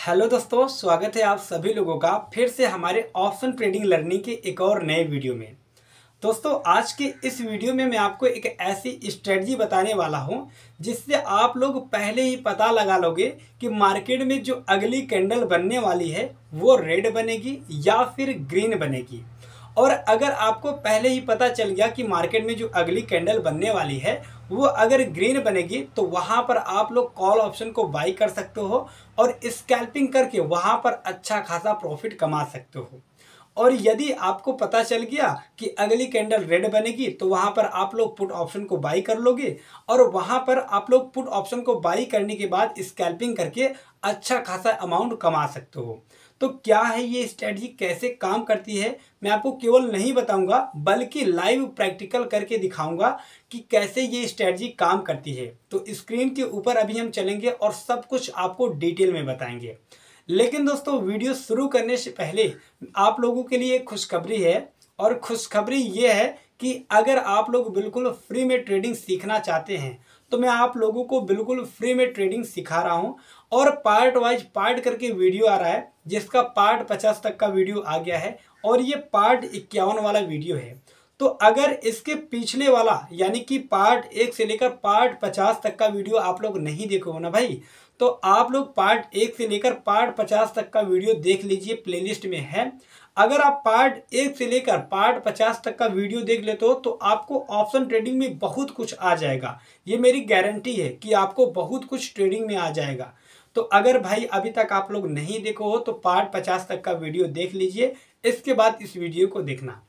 hello दोस्तों स्वागत है आप सभी लोगों का फिर से हमारे ऑप्शन ट्रेडिंग लर्निंग के एक और नए वीडियो में दोस्तों आज के इस वीडियो में मैं आपको एक ऐसी स्ट्रेटजी बताने वाला हूं जिससे आप लोग पहले ही पता लगा लोगे कि मार्केट में जो अगली कैंडल बनने वाली है वो रेड बनेगी या फिर ग्रीन बनेगी और अगर आपको पहले ही पता चल गया कि मार्केट में जो अगली कैंडल बनने वाली है वो अगर ग्रीन बनेगी तो वहाँ पर आप लोग कॉल ऑप्शन को बाई कर सकते हो और स्कैल्पिंग करके वहाँ पर अच्छा खासा प्रॉफिट कमा सकते हो और यदि आपको पता चल गया कि अगली कैंडल रेड बनेगी तो वहाँ पर आप लोग पुट ऑप्शन को बाई कर लोगे और वहाँ पर आप लोग पुट ऑप्शन को बाई करने के बाद स्कैल्पिंग करके अच्छा खासा अमाउंट कमा सकते हो तो क्या है ये स्ट्रेटजी कैसे काम करती है मैं आपको केवल नहीं बताऊंगा बल्कि लाइव प्रैक्टिकल करके दिखाऊंगा कि कैसे ये स्ट्रेटजी काम करती है तो स्क्रीन के ऊपर अभी हम चलेंगे और सब कुछ आपको डिटेल में बताएंगे लेकिन दोस्तों वीडियो शुरू करने से पहले आप लोगों के लिए खुशखबरी है और खुशखबरी ये है कि अगर आप लोग बिल्कुल फ्री में ट्रेडिंग सीखना चाहते हैं तो मैं आप लोगों को बिल्कुल फ्री में ट्रेडिंग सिखा रहा हूँ और पार्ट वाइज पार्ट करके वीडियो आ रहा है जिसका पार्ट पचास तक का वीडियो आ गया है और ये पार्ट इक्यावन वाला वीडियो है तो अगर इसके पिछले वाला यानी कि पार्ट एक से लेकर पार्ट पचास तक का वीडियो आप लोग नहीं देखे हो ना भाई तो आप लोग पार्ट एक से लेकर पार्ट पचास तक का वीडियो देख लीजिए प्लेलिस्ट में है अगर आप पार्ट एक से लेकर पार्ट पचास तक का वीडियो देख लेते हो तो आपको ऑप्शन ट्रेडिंग में बहुत कुछ आ जाएगा ये मेरी गारंटी है कि आपको बहुत कुछ ट्रेडिंग में आ जाएगा तो अगर भाई अभी तक आप लोग नहीं देखो हो तो पार्ट पचास तक का वीडियो देख लीजिए इसके बाद इस वीडियो को देखना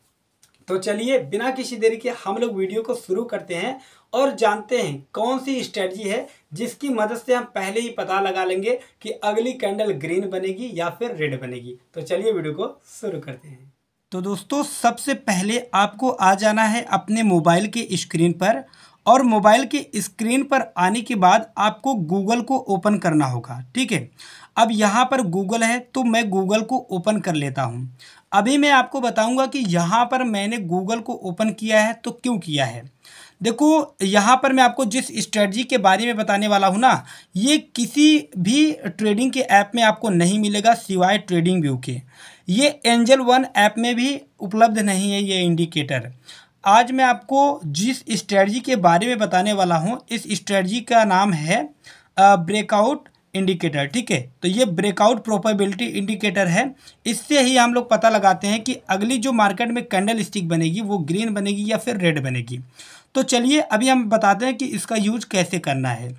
तो चलिए बिना किसी देरी के हम लोग वीडियो को शुरू करते हैं और जानते हैं कौन सी स्ट्रेटजी है जिसकी मदद से हम पहले ही पता लगा लेंगे कि अगली कैंडल ग्रीन बनेगी या फिर रेड बनेगी तो चलिए वीडियो को शुरू करते हैं तो दोस्तों सबसे पहले आपको आ जाना है अपने मोबाइल के स्क्रीन पर और मोबाइल की स्क्रीन पर आने के बाद आपको गूगल को ओपन करना होगा ठीक है अब यहाँ पर गूगल है तो मैं गूगल को ओपन कर लेता हूँ अभी मैं आपको बताऊँगा कि यहाँ पर मैंने गूगल को ओपन किया है तो क्यों किया है देखो यहाँ पर मैं आपको जिस स्ट्रेटजी के बारे में बताने वाला हूँ ना ये किसी भी ट्रेडिंग के ऐप में आपको नहीं मिलेगा सिवाय ट्रेडिंग व्यू के ये एंजल वन ऐप में भी उपलब्ध नहीं है ये इंडिकेटर आज मैं आपको जिस स्ट्रेटजी के बारे में बताने वाला हूँ इस स्ट्रेटजी का नाम है ब्रेकआउट इंडिकेटर ठीक है तो ये ब्रेकआउट प्रोपेबिलिटी इंडिकेटर है इससे ही हम लोग पता लगाते हैं कि अगली जो मार्केट में कैंडल स्टिक बनेगी वो ग्रीन बनेगी या फिर रेड बनेगी तो चलिए अभी हम बताते हैं कि इसका यूज कैसे करना है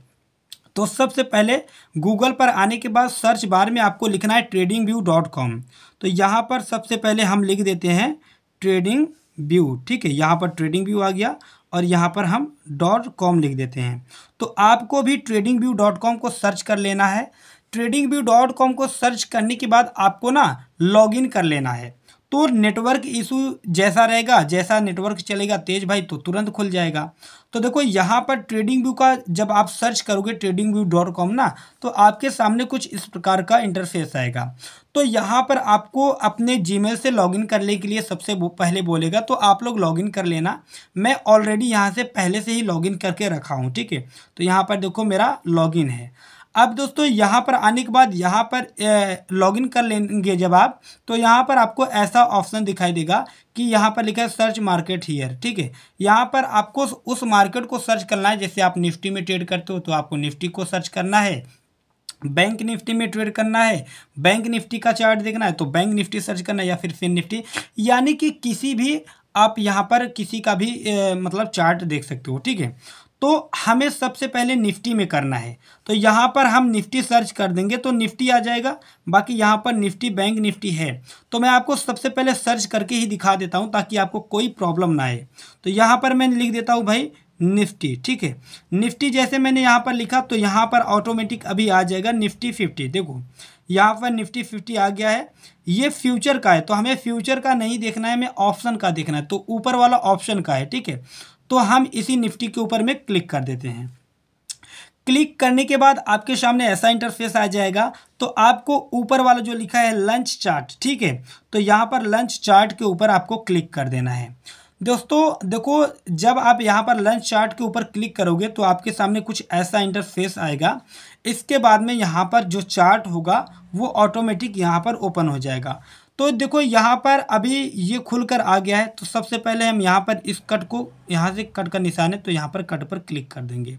तो सबसे पहले गूगल पर आने के बाद सर्च बार में आपको लिखना है ट्रेडिंग व्यू डॉट कॉम तो यहाँ पर सबसे पहले हम लिख देते हैं ट्रेडिंग व्यू ठीक है यहाँ पर ट्रेडिंग व्यू आ गया और यहाँ पर हम डॉट कॉम लिख देते हैं तो आपको भी ट्रेडिंग व्यू डॉट कॉम को सर्च कर लेना है ट्रेडिंग व्यू डॉट कॉम को सर्च करने के बाद आपको ना लॉगिन कर लेना है तो नेटवर्क इशू जैसा रहेगा जैसा नेटवर्क चलेगा तेज भाई तो तुरंत खुल जाएगा तो देखो यहाँ पर ट्रेडिंग व्यू का जब आप सर्च करोगे ट्रेडिंग व्यू डॉट कॉम ना तो आपके सामने कुछ इस प्रकार का इंटरफेस आएगा तो यहाँ पर आपको अपने जीमेल से लॉगिन करने के लिए सबसे पहले बोलेगा तो आप लोग लॉगिन कर लेना मैं ऑलरेडी यहाँ से पहले से ही लॉगिन करके रखा हूँ ठीक है तो यहाँ पर देखो मेरा लॉगिन है अब दोस्तों यहाँ पर आने के बाद यहाँ पर लॉगिन कर लेंगे जब आप तो यहाँ पर आपको ऐसा ऑप्शन दिखाई देगा कि यहाँ पर लिखा है सर्च मार्केट हीयर ठीक है यहाँ पर आपको उस मार्केट को सर्च करना है जैसे आप निफ्टी में ट्रेड करते हो तो आपको निफ्टी को सर्च करना है बैंक निफ्टी में ट्रेड करना है बैंक निफ्टी का चार्ट देखना है तो बैंक निफ्टी सर्च करना है या फिर फिर निफ्टी यानी कि किसी भी आप यहाँ पर किसी का भी ए, मतलब चार्ट देख सकते हो ठीक है तो हमें सबसे पहले निफ्टी में करना है तो यहाँ पर हम निफ्टी सर्च कर देंगे तो निफ्टी आ जाएगा बाकी यहाँ पर निफ्टी बैंक निफ्टी है तो मैं आपको सबसे पहले सर्च करके ही दिखा देता हूँ ताकि आपको कोई प्रॉब्लम ना आए तो यहाँ पर मैं लिख देता हूँ भाई निफ्टी ठीक है निफ्टी जैसे मैंने यहाँ पर लिखा तो यहाँ पर ऑटोमेटिक अभी आ जाएगा निफ्टी फिफ्टी देखो यहाँ पर निफ्टी फिफ्टी आ गया है ये फ्यूचर का है तो हमें फ्यूचर का नहीं देखना है हमें ऑप्शन का देखना है तो ऊपर वाला ऑप्शन का है ठीक है तो हम इसी निफ्टी के ऊपर में क्लिक कर देते हैं क्लिक करने के बाद आपके सामने ऐसा इंटरफेस आ जाएगा तो आपको ऊपर वाला जो लिखा है लंच चार्ट ठीक है तो यहाँ पर लंच चार्ट के ऊपर आपको क्लिक कर देना है दोस्तों देखो जब आप यहाँ पर लंच चार्ट के ऊपर क्लिक करोगे तो आपके सामने कुछ ऐसा इंटरफेस आएगा इसके बाद में यहाँ पर जो चार्ट होगा वो ऑटोमेटिक यहाँ पर ओपन हो जाएगा तो देखो यहाँ पर अभी ये खुलकर आ गया है तो सबसे पहले हम यहाँ पर इस कट को यहाँ से कट का निशान है तो यहाँ पर कट पर क्लिक कर देंगे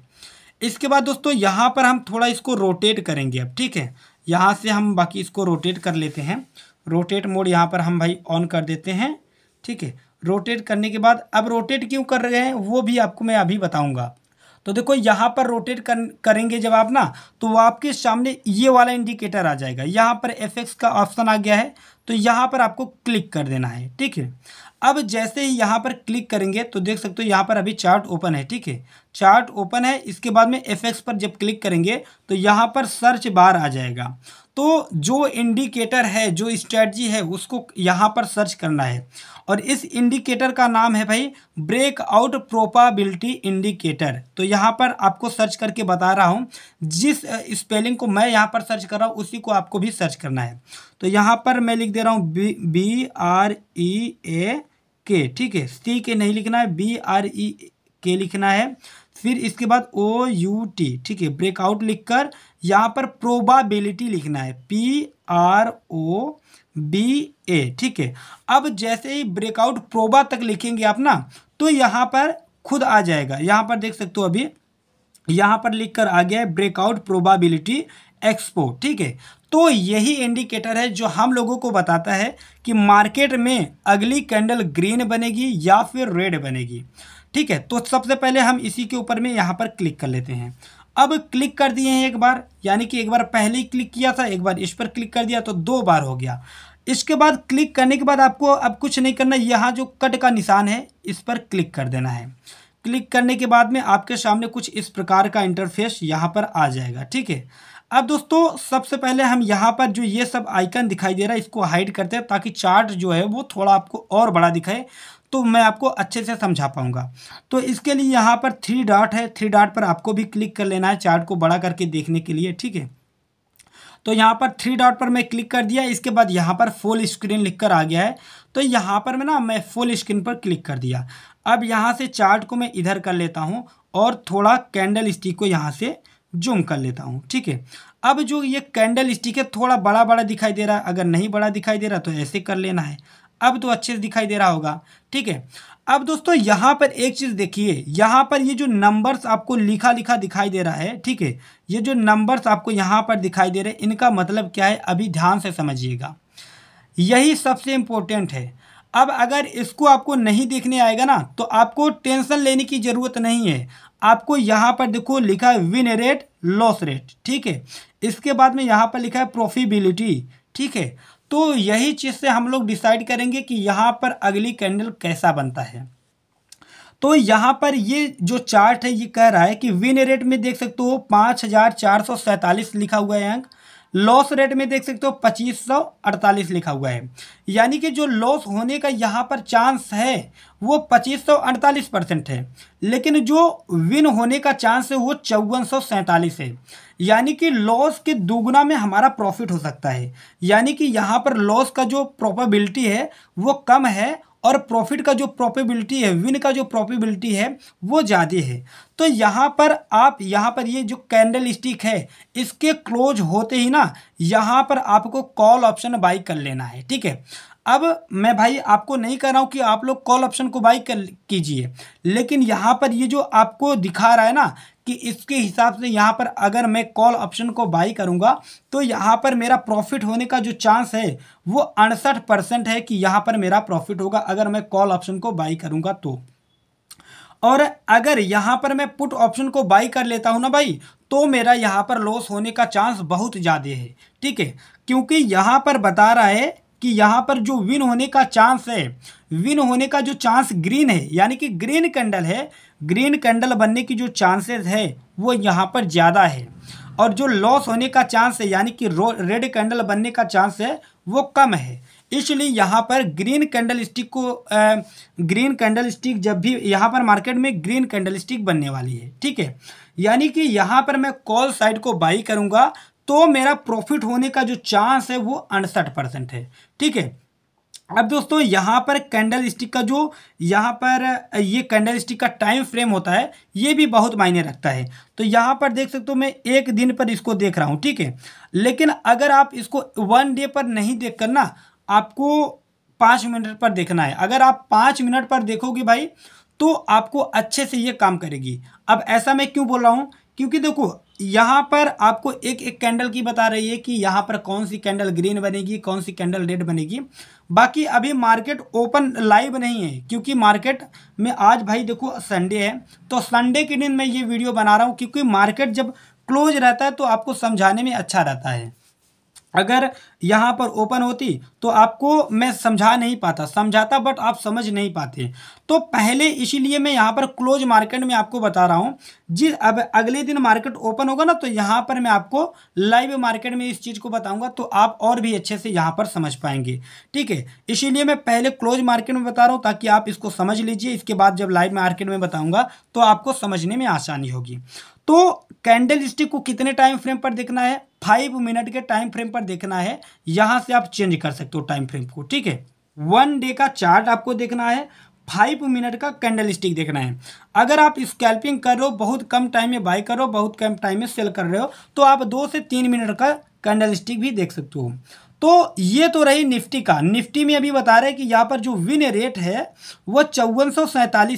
इसके बाद दोस्तों यहाँ पर हम थोड़ा इसको रोटेट करेंगे अब ठीक है यहाँ से हम बाकी इसको रोटेट कर लेते हैं रोटेट मोड यहाँ पर हम भाई ऑन कर देते हैं ठीक है रोटेट करने के बाद अब रोटेट क्यों कर रहे हैं वो भी आपको मैं अभी बताऊँगा तो देखो यहाँ पर रोटेट कर, करेंगे जब आप ना तो आपके सामने ये वाला इंडिकेटर आ जाएगा यहाँ पर एफ का ऑप्शन आ गया है तो यहाँ पर आपको क्लिक कर देना है ठीक है अब जैसे ही यहाँ पर क्लिक करेंगे तो देख सकते हो यहाँ पर अभी चार्ट ओपन है ठीक है चार्ट ओपन है इसके बाद में एफ पर जब क्लिक करेंगे तो यहाँ पर सर्च बार आ जाएगा तो जो इंडिकेटर है जो स्ट्रेटजी है उसको यहाँ पर सर्च करना है और इस इंडिकेटर का नाम है भाई ब्रेकआउट प्रोपाबिलिटी इंडिकेटर तो यहाँ पर आपको सर्च करके बता रहा हूँ जिस स्पेलिंग को मैं यहाँ पर सर्च कर रहा हूँ उसी को आपको भी सर्च करना है तो यहाँ पर मैं लिख दे रहा हूँ B B R E A K ठीक है सी के नहीं लिखना है बी आर ई के लिखना है फिर इसके बाद ओ यू टी ठीक है ब्रेकआउट लिखकर यहाँ पर प्रोबाबिलिटी लिखना है P R O B A ठीक है अब जैसे ही ब्रेकआउट प्रोबा तक लिखेंगे आप ना तो यहाँ पर खुद आ जाएगा यहाँ पर देख सकते हो अभी यहाँ पर लिख कर आ गया है ब्रेकआउट प्रोबाबिलिटी एक्सपो ठीक है तो यही इंडिकेटर है जो हम लोगों को बताता है कि मार्केट में अगली कैंडल ग्रीन बनेगी या फिर रेड बनेगी ठीक है तो सबसे पहले हम इसी के ऊपर में यहाँ पर क्लिक कर लेते हैं अब क्लिक कर दिए हैं एक बार यानी कि एक बार पहले ही क्लिक किया था एक बार इस पर क्लिक कर दिया तो दो बार हो गया इसके बाद क्लिक करने के बाद आपको अब कुछ नहीं करना यहाँ जो कट का निशान है इस पर क्लिक कर देना है क्लिक करने के बाद में आपके सामने कुछ इस प्रकार का इंटरफेस यहाँ पर आ जाएगा ठीक है अब दोस्तों सबसे पहले हम यहाँ पर जो ये सब आइकन दिखाई दे रहा है इसको हाइड करते हैं ताकि चार्ट जो है वो थोड़ा आपको और बड़ा दिखाए तो मैं आपको अच्छे से समझा पाऊंगा तो इसके लिए यहाँ पर थ्री डॉट है थ्री डॉट पर आपको भी क्लिक कर लेना है चार्ट को बड़ा करके देखने के लिए ठीक है तो यहाँ पर थ्री डॉट पर मैं क्लिक कर दिया इसके बाद यहाँ पर फुल स्क्रीन लिख कर आ गया है तो यहाँ पर मैं ना मैं फुल स्क्रीन पर क्लिक कर दिया अब यहाँ से चार्ट को मैं इधर कर लेता हूँ और थोड़ा कैंडल स्टिक को यहाँ से जूम कर लेता हूँ ठीक है अब जो ये कैंडल स्टिक है थोड़ा बड़ा बड़ा दिखाई दे रहा है अगर नहीं बड़ा दिखाई दे रहा तो ऐसे कर लेना है अब तो अच्छे से दिखाई दे रहा होगा ठीक है अब दोस्तों यहाँ पर एक चीज़ देखिए यहाँ पर ये जो नंबर्स आपको लिखा लिखा दिखाई दे रहा है ठीक है ये जो नंबर्स आपको यहाँ पर दिखाई दे रहे हैं इनका मतलब क्या है अभी ध्यान से समझिएगा यही सबसे इम्पोर्टेंट है अब अगर इसको आपको नहीं देखने आएगा ना तो आपको टेंशन लेने की ज़रूरत नहीं है आपको यहाँ पर देखो लिखा है विन रेट लॉस रेट ठीक है इसके बाद में यहाँ पर लिखा है प्रॉफिबिलिटी ठीक है तो यही चीज़ से हम लोग डिसाइड करेंगे कि यहाँ पर अगली कैंडल कैसा बनता है तो यहाँ पर ये जो चार्ट है ये कह रहा है कि विन रेट में देख सकते हो पाँच हज़ार चार सौ सैंतालीस लिखा हुआ है अंक लॉस रेट में देख सकते हो पच्चीस सौ अड़तालीस लिखा हुआ है यानी कि जो लॉस होने का यहाँ पर चांस है वो पच्चीस सौ अड़तालीस परसेंट है लेकिन जो विन होने का चांस है वो चौवन सौ सैंतालीस है यानी कि लॉस के दोगुना में हमारा प्रॉफिट हो सकता है यानी कि यहाँ पर लॉस का जो प्रॉबेबिलिटी है वो कम है और प्रॉफिट का जो प्रॉपिबिलिटी है विन का जो प्रॉपिबिलिटी है वो ज़्यादा है तो यहाँ पर आप यहाँ पर ये जो कैंडल स्टिक है इसके क्लोज होते ही ना यहाँ पर आपको कॉल ऑप्शन बाई कर लेना है ठीक है अब मैं भाई आपको नहीं कह रहा हूँ कि आप लोग कॉल ऑप्शन को बाई कर कीजिए लेकिन यहाँ पर ये जो आपको दिखा रहा है ना कि इसके हिसाब से यहाँ पर अगर मैं कॉल ऑप्शन को बाई करूँगा तो यहाँ पर मेरा प्रॉफिट होने का जो चांस है वो अड़सठ परसेंट है कि यहाँ पर मेरा प्रॉफिट होगा अगर मैं कॉल ऑप्शन को बाई करूँगा तो और अगर यहाँ पर मैं पुट ऑप्शन को बाई कर लेता हूँ ना भाई तो मेरा यहाँ पर लॉस होने का चांस बहुत ज़्यादा है ठीक है क्योंकि यहाँ पर बता रहा है कि यहाँ पर जो विन होने का चांस है विन होने का जो चांस ग्रीन है यानी कि ग्रीन कैंडल है ग्रीन कैंडल बनने की जो चांसेस है वो यहाँ पर ज़्यादा है और जो लॉस होने का चांस है यानी कि रेड कैंडल बनने का चांस है वो कम है इसलिए यहाँ पर ग्रीन कैंडल स्टिक को आ, ग्रीन कैंडल स्टिक जब भी यहाँ पर मार्केट में ग्रीन कैंडल स्टिक बनने वाली है ठीक है यानी कि यहाँ पर मैं कॉल साइड को बाई करूँगा तो मेरा प्रॉफिट होने का जो चांस है वो अड़सठ परसेंट है ठीक है अब दोस्तों यहाँ पर कैंडल स्टिक का जो यहाँ पर ये कैंडल स्टिक का टाइम फ्रेम होता है ये भी बहुत मायने रखता है तो यहाँ पर देख सकते हो मैं एक दिन पर इसको देख रहा हूँ ठीक है लेकिन अगर आप इसको वन डे पर नहीं देख कर ना आपको पाँच मिनट पर देखना है अगर आप पाँच मिनट पर देखोगे भाई तो आपको अच्छे से ये काम करेगी अब ऐसा मैं क्यों बोल रहा हूँ क्योंकि देखो यहाँ पर आपको एक एक कैंडल की बता रही है कि यहाँ पर कौन सी कैंडल ग्रीन बनेगी कौन सी कैंडल रेड बनेगी बाकी अभी मार्केट ओपन लाइव नहीं है क्योंकि मार्केट में आज भाई देखो संडे है तो संडे के दिन मैं ये वीडियो बना रहा हूँ क्योंकि मार्केट जब क्लोज रहता है तो आपको समझाने में अच्छा रहता है अगर यहाँ पर ओपन होती तो आपको मैं समझा नहीं पाता समझाता बट आप समझ नहीं पाते तो पहले इसीलिए मैं यहाँ पर क्लोज मार्केट में आपको बता रहा हूँ जिस अब अगले दिन मार्केट ओपन होगा ना तो यहाँ पर मैं आपको लाइव मार्केट में इस चीज़ को बताऊँगा तो आप और भी अच्छे से यहाँ पर समझ पाएंगे ठीक है इसीलिए मैं पहले क्लोज मार्केट में बता रहा हूँ ताकि आप इसको समझ लीजिए इसके बाद जब लाइव मार्केट में बताऊँगा तो आपको समझने में आसानी होगी तो कैंडल स्टिक को कितने टाइम फ्रेम पर देखना है फाइव मिनट के टाइम फ्रेम पर देखना है यहाँ से आप चेंज कर सकते हो टाइम फ्रेम को ठीक है वन डे का चार्ट आपको देखना है फाइव मिनट का कैंडल स्टिक देखना है अगर आप स्कैल्पिंग कर रहे हो बहुत कम टाइम में बाई करो बहुत कम टाइम में सेल कर रहे हो तो आप दो से तीन मिनट का कैंडल स्टिक भी देख सकते हो तो ये तो रही निफ्टी का निफ्टी में अभी बता रहे हैं कि यहाँ पर जो विन रेट है वो चौवन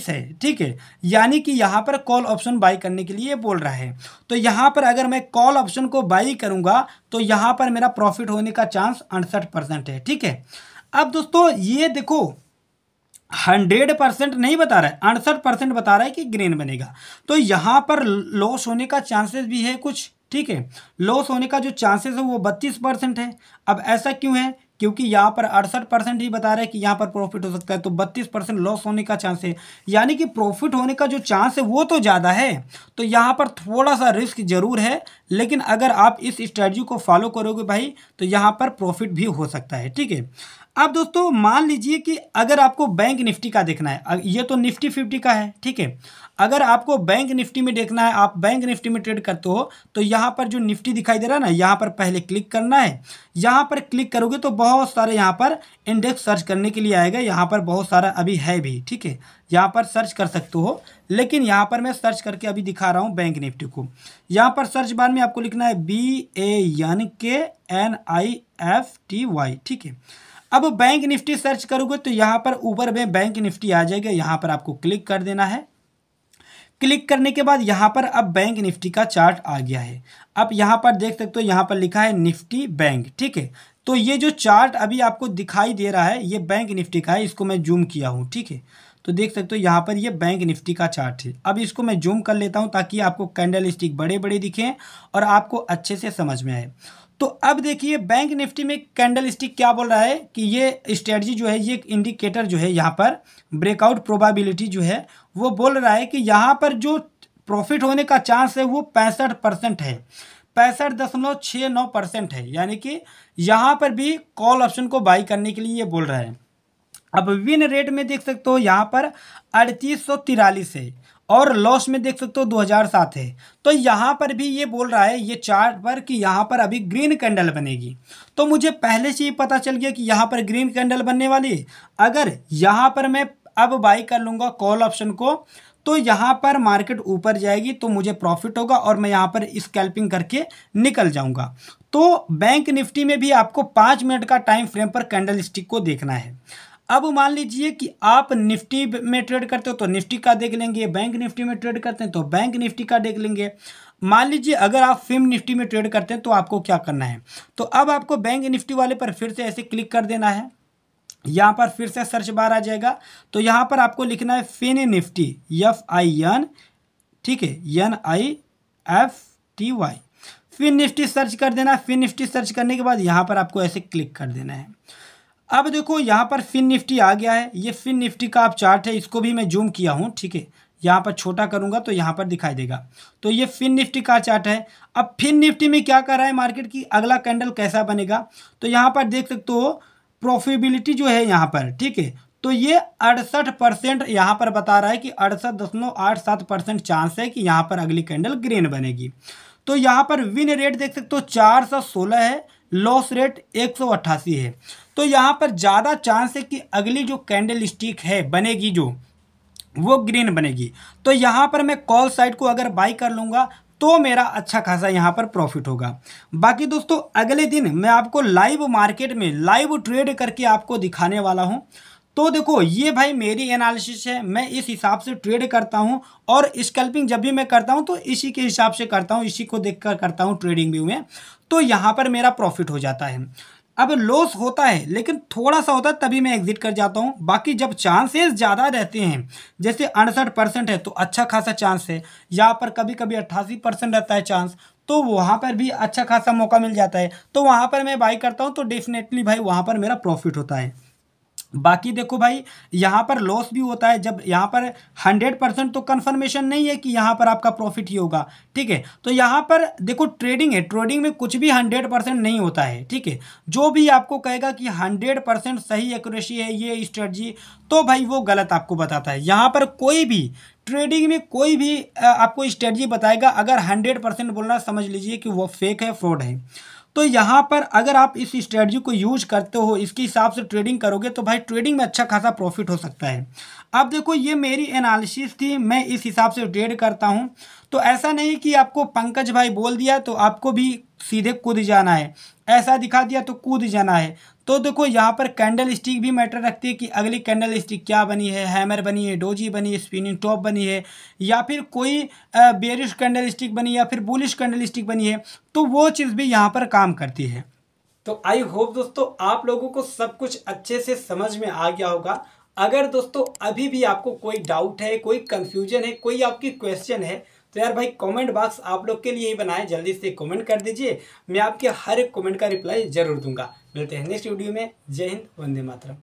है ठीक है यानी कि यहाँ पर कॉल ऑप्शन बाई करने के लिए बोल रहा है तो यहाँ पर अगर मैं कॉल ऑप्शन को बाई करूँगा तो यहाँ पर मेरा प्रॉफिट होने का चांस अड़सठ परसेंट है ठीक है अब दोस्तों ये देखो हंड्रेड परसेंट नहीं बता रहा है अड़सठ परसेंट बता रहा है कि ग्रीन बनेगा तो यहाँ पर लॉस होने का चांसेस भी है कुछ ठीक है लॉस होने का जो चांसेस है वो बत्तीस परसेंट है अब ऐसा क्यों है क्योंकि यहाँ पर अड़सठ परसेंट ही बता रहे हैं कि यहाँ पर प्रॉफिट हो सकता है तो बत्तीस परसेंट लॉस होने का चांस है यानी कि प्रॉफिट होने का जो चांस है वो तो ज़्यादा है तो यहाँ पर थोड़ा सा रिस्क ज़रूर है लेकिन अगर आप इस स्ट्रेटजी को फॉलो करोगे भाई तो यहाँ पर प्रॉफिट भी हो सकता है ठीक है अब दोस्तों मान लीजिए कि अगर आपको बैंक निफ्टी का देखना है ये तो निफ्टी फिफ्टी का है ठीक है अगर आपको बैंक निफ्टी में देखना है आप बैंक निफ्टी में ट्रेड करते हो तो यहाँ पर जो निफ्टी दिखाई दे रहा है ना यहाँ पर पहले क्लिक करना है यहाँ पर क्लिक करोगे तो बहुत सारे यहाँ पर इंडेक्स सर्च करने के लिए आएगा यहाँ पर बहुत सारा अभी है भी ठीक है यहाँ पर सर्च कर सकते हो लेकिन यहाँ पर मैं सर्च करके अभी दिखा रहा हूँ बैंक निफ्टी को यहाँ पर सर्च बार में आपको लिखना है B A N K N I F T Y ठीक है अब बैंक निफ्टी सर्च करोगे तो यहाँ पर ऊपर में बैंक निफ्टी आ जाएगा यहाँ पर आपको क्लिक कर देना है क्लिक करने के बाद यहाँ पर अब बैंक निफ्टी का चार्ट आ गया है अब यहाँ पर देख सकते हो यहाँ पर लिखा है निफ्टी बैंक ठीक है तो ये जो चार्ट अभी आपको दिखाई दे रहा है ये बैंक निफ्टी का है इसको मैं जूम किया हूँ ठीक है तो देख सकते हो यहाँ पर ये बैंक निफ्टी का चार्ट है अब इसको मैं जूम कर लेता हूँ ताकि आपको कैंडल स्टिक बड़े बड़े दिखें और आपको अच्छे से समझ में आए तो अब देखिए बैंक निफ्टी में कैंडल स्टिक क्या बोल रहा है कि ये स्ट्रेटजी जो है ये इंडिकेटर जो है यहाँ पर ब्रेकआउट प्रोबेबिलिटी जो है वो बोल रहा है कि यहाँ पर जो प्रॉफिट होने का चांस है वो पैंसठ परसेंट है पैंसठ दशमलव छः नौ परसेंट है यानी कि यहाँ पर भी कॉल ऑप्शन को बाई करने के लिए ये बोल रहा है अब विन रेट में देख सकते हो यहाँ पर अड़तीस सौ तिरालीस है और लॉस में देख सकते हो 2007 है तो यहाँ पर भी ये बोल रहा है ये चार्ट पर कि यहाँ पर अभी ग्रीन कैंडल बनेगी तो मुझे पहले से ही पता चल गया कि यहाँ पर ग्रीन कैंडल बनने वाली है अगर यहाँ पर मैं अब बाई कर लूँगा कॉल ऑप्शन को तो यहाँ पर मार्केट ऊपर जाएगी तो मुझे प्रॉफिट होगा और मैं यहाँ पर स्कैल्पिंग करके निकल जाऊँगा तो बैंक निफ्टी में भी आपको पाँच मिनट का टाइम फ्रेम पर कैंडल स्टिक को देखना है अब मान लीजिए कि आप निफ्टी में ट्रेड करते हो तो निफ्टी का देख लेंगे बैंक निफ्टी में ट्रेड करते हैं तो बैंक निफ्टी का देख लेंगे मान लीजिए अगर आप फिम निफ्टी में ट्रेड करते हैं तो आपको क्या करना है तो अब आपको बैंक निफ्टी वाले पर फिर से ऐसे क्लिक कर देना है यहाँ पर फिर से सर्च बार आ जाएगा तो यहाँ पर आपको लिखना है Fin Nifty F I N ठीक है N I F T Y Fin Nifty search कर देना फिन निफ्टी सर्च करने के बाद यहाँ पर आपको ऐसे क्लिक कर देना है अब देखो यहाँ पर फिन निफ्टी आ गया है ये फिन निफ्टी का आप चार्ट है इसको भी मैं जूम किया हूँ ठीक है यहाँ पर छोटा करूँगा तो यहाँ पर दिखाई देगा तो ये फिन निफ्टी का चार्ट है अब फिन निफ्टी में क्या कर रहा है मार्केट की अगला कैंडल कैसा बनेगा तो यहाँ पर देख सकते हो प्रॉफिबिलिटी जो है यहाँ पर ठीक है तो ये अड़सठ परसेंट यहाँ पर बता रहा है कि अड़सठ दशमलव आठ सात परसेंट चांस है कि यहाँ पर अगली कैंडल ग्रीन बनेगी तो यहाँ पर विन रेट देख सकते हो चार सौ सोलह है लॉस रेट एक सौ अट्ठासी है तो यहाँ पर ज़्यादा चांस है कि अगली जो कैंडल स्टिक है बनेगी जो वो ग्रीन बनेगी तो यहाँ पर मैं कॉल साइड को अगर बाई कर लूँगा तो मेरा अच्छा खासा यहाँ पर प्रॉफिट होगा बाकी दोस्तों अगले दिन मैं आपको लाइव मार्केट में लाइव ट्रेड करके आपको दिखाने वाला हूँ तो देखो ये भाई मेरी एनालिसिस है मैं इस हिसाब से ट्रेड करता हूँ और स्कल्पिंग जब भी मैं करता हूँ तो इसी के हिसाब से करता हूँ इसी को देखकर करता हूँ ट्रेडिंग व्यू में तो यहाँ पर मेरा प्रॉफिट हो जाता है अब लॉस होता है लेकिन थोड़ा सा होता है तभी मैं एग्जिट कर जाता हूँ बाकी जब चांसेस ज़्यादा रहते हैं जैसे अड़सठ परसेंट है तो अच्छा खासा चांस है यहाँ पर कभी कभी अट्ठासी परसेंट रहता है चांस तो वहाँ पर भी अच्छा खासा मौका मिल जाता है तो वहाँ पर मैं बाई करता हूँ तो डेफिनेटली भाई वहाँ पर मेरा प्रॉफिट होता है बाकी देखो भाई यहाँ पर लॉस भी होता है जब यहाँ पर हंड्रेड परसेंट तो कन्फर्मेशन नहीं है कि यहाँ पर आपका प्रॉफिट ही होगा ठीक है तो यहाँ पर देखो ट्रेडिंग है ट्रेडिंग में कुछ भी हंड्रेड परसेंट नहीं होता है ठीक है जो भी आपको कहेगा कि हंड्रेड परसेंट सही एक्यूरेसी है ये स्ट्रेटजी तो भाई वो गलत आपको बताता है यहाँ पर कोई भी ट्रेडिंग में कोई भी आपको स्ट्रेटजी बताएगा अगर हंड्रेड परसेंट बोलना समझ लीजिए कि वो फेक है फ्रॉड है तो यहाँ पर अगर आप इस स्ट्रेटजी को यूज करते हो इसके हिसाब से ट्रेडिंग करोगे तो भाई ट्रेडिंग में अच्छा खासा प्रॉफिट हो सकता है अब देखो ये मेरी एनालिसिस थी मैं इस हिसाब से ट्रेड करता हूँ तो ऐसा नहीं कि आपको पंकज भाई बोल दिया तो आपको भी सीधे कूद जाना है ऐसा दिखा दिया तो कूद जाना है तो देखो यहाँ पर कैंडल स्टिक भी मैटर रखती है कि अगली कैंडल स्टिक क्या बनी है हैमर बनी है डोजी बनी है स्पिनिंग टॉप बनी है या फिर कोई बेरिश कैंडल स्टिक बनी या फिर बुलिश कैंडल स्टिक बनी है तो वो चीज़ भी यहाँ पर काम करती है तो आई होप दोस्तों आप लोगों को सब कुछ अच्छे से समझ में आ गया होगा अगर दोस्तों अभी भी आपको कोई डाउट है कोई कन्फ्यूजन है कोई आपकी क्वेश्चन है तो यार भाई कमेंट बॉक्स आप लोग के लिए ही बनाए जल्दी से कमेंट कर दीजिए मैं आपके हर एक कमेंट का रिप्लाई जरूर दूंगा मिलते हैं नेक्स्ट वीडियो में जय हिंद वंदे मातरम